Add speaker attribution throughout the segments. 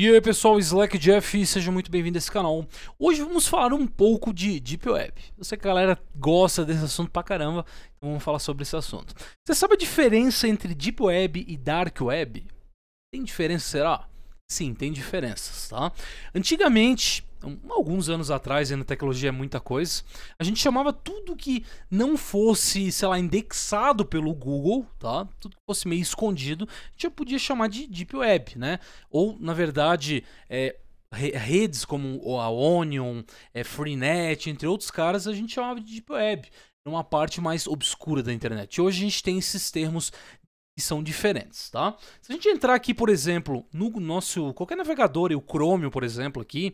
Speaker 1: E aí pessoal, Slack Jeff, sejam muito bem-vindos a esse canal. Hoje vamos falar um pouco de Deep Web. Eu sei que a galera gosta desse assunto pra caramba, então vamos falar sobre esse assunto. Você sabe a diferença entre Deep Web e Dark Web? Tem diferença, será? Sim, tem diferenças, tá? Antigamente, alguns anos atrás, ainda tecnologia é muita coisa, a gente chamava tudo que não fosse, sei lá, indexado pelo Google, tá? Tudo que fosse meio escondido, a gente já podia chamar de Deep Web, né? Ou, na verdade, é, redes como a Onion, é, Freenet, entre outros caras, a gente chamava de Deep Web. Uma parte mais obscura da internet. Hoje a gente tem esses termos e são diferentes, tá? Se a gente entrar aqui, por exemplo, no nosso qualquer navegador, o Chrome, por exemplo, aqui,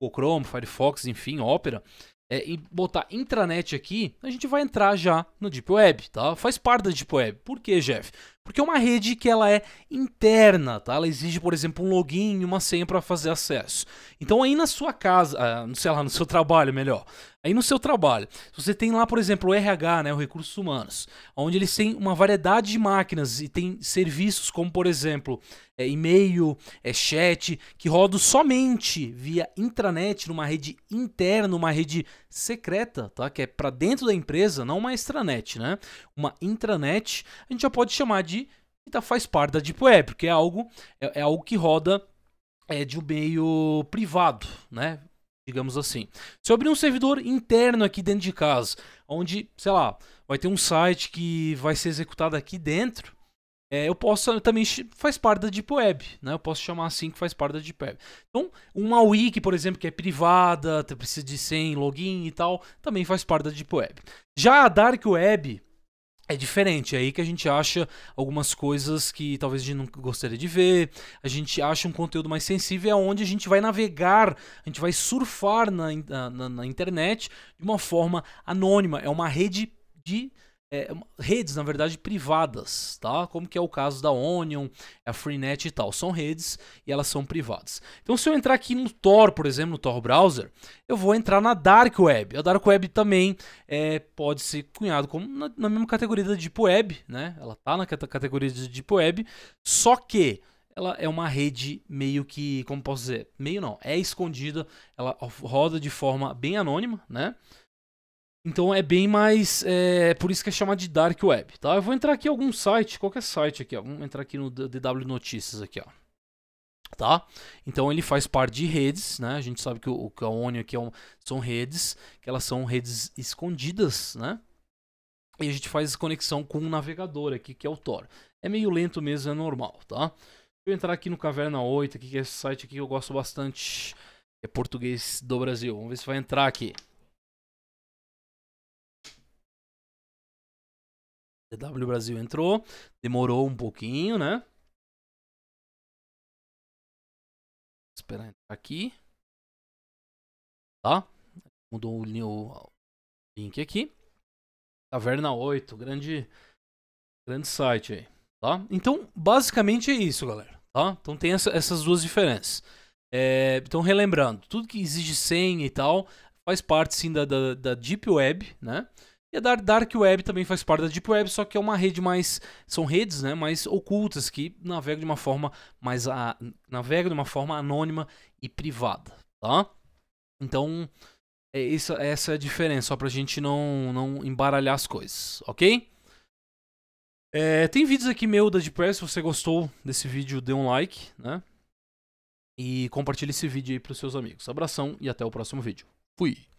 Speaker 1: o Chrome, Firefox, enfim, Opera, é, e botar intranet aqui, a gente vai entrar já no Deep Web, tá? Faz parte da Deep Web. Por quê, Jeff? Porque é uma rede que ela é interna, tá? Ela exige, por exemplo, um login e uma senha para fazer acesso. Então aí na sua casa, ah, não sei lá, no seu trabalho, melhor. Aí no seu trabalho, você tem lá, por exemplo, o RH, né, o Recursos Humanos, onde eles têm uma variedade de máquinas e tem serviços como, por exemplo, é, e-mail, é, chat, que rodam somente via intranet, numa rede interna, uma rede secreta, tá? Que é para dentro da empresa, não uma extranet, né? Uma intranet, a gente já pode chamar de comunidade que tá, faz parte da Deep Web, porque é algo, é, é algo que roda é, de um meio privado, né? Digamos assim. Se eu abrir um servidor interno aqui dentro de casa, onde, sei lá, vai ter um site que vai ser executado aqui dentro, é, eu posso eu também faz parte da Deep Web, né? Eu posso chamar assim que faz parte da Deep Web. Então, uma wiki, por exemplo, que é privada, precisa de 100 login e tal, também faz parte da Deep Web. Já a Dark Web, é diferente, é aí que a gente acha algumas coisas que talvez a gente não gostaria de ver, a gente acha um conteúdo mais sensível, é onde a gente vai navegar, a gente vai surfar na, ah, na, na internet de uma forma anônima, é uma rede de é, é, redes, na verdade, privadas, tá? Como que é o caso da Onion, a Freenet e tal. São redes e elas são privadas. Então, se eu entrar aqui no Tor, por exemplo, no Tor Browser, eu vou entrar na Dark Web. A Dark Web também é, pode ser cunhado como na, na mesma categoria da Deep Web, né? Ela tá na categoria de Deep Web, só que ela é uma rede meio que, como posso dizer, meio não, é escondida, ela roda de forma bem anônima, né? Então é bem mais. É, por isso que é chamado de Dark Web, tá? Eu vou entrar aqui em algum site, qualquer site aqui, ó. Vamos entrar aqui no DW Notícias aqui, ó. Tá? Então ele faz parte de redes, né? A gente sabe que o, o Kaoni aqui é um, são redes, que elas são redes escondidas, né? E a gente faz conexão com um navegador aqui, que é o Tor. É meio lento mesmo, é normal, tá? Eu vou entrar aqui no Caverna 8, aqui, que é esse site aqui que eu gosto bastante. É português do Brasil. Vamos ver se vai entrar aqui. DW Brasil entrou, demorou um pouquinho, né? Vou esperar entrar aqui. Tá? Mudou o link aqui. Taverna 8, grande, grande site aí. Tá? Então, basicamente é isso, galera. Tá? Então tem essa, essas duas diferenças. É, então, relembrando, tudo que exige senha e tal faz parte sim da, da, da Deep Web, né? E a Dark Web também faz parte da Deep Web, só que é uma rede mais. São redes né, mais ocultas que navegam de uma forma mais. A, navegam de uma forma anônima e privada. Tá? Então, é isso, essa é a diferença, só pra gente não, não embaralhar as coisas, ok? É, tem vídeos aqui meu da Deep Web, se você gostou desse vídeo, dê um like, né? E compartilhe esse vídeo aí pros seus amigos. Abração e até o próximo vídeo. Fui!